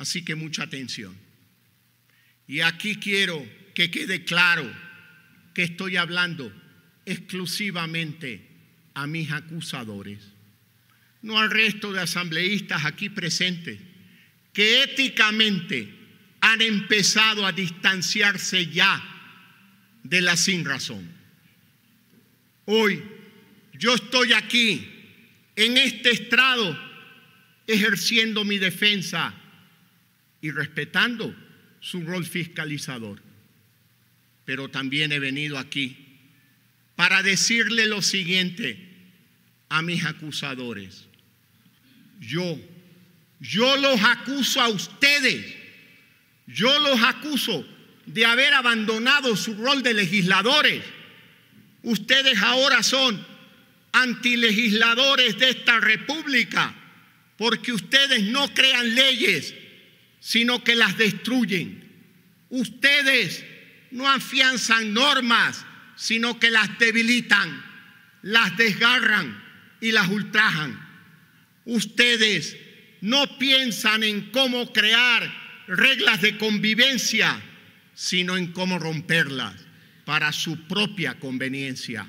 Así que mucha atención. Y aquí quiero que quede claro que estoy hablando exclusivamente a mis acusadores, no al resto de asambleístas aquí presentes, que éticamente han empezado a distanciarse ya de la sin razón. Hoy yo estoy aquí en este estrado ejerciendo mi defensa y respetando su rol fiscalizador. Pero también he venido aquí para decirle lo siguiente a mis acusadores. Yo, yo los acuso a ustedes, yo los acuso de haber abandonado su rol de legisladores. Ustedes ahora son antilegisladores de esta república porque ustedes no crean leyes sino que las destruyen. Ustedes no afianzan normas, sino que las debilitan, las desgarran y las ultrajan. Ustedes no piensan en cómo crear reglas de convivencia, sino en cómo romperlas para su propia conveniencia.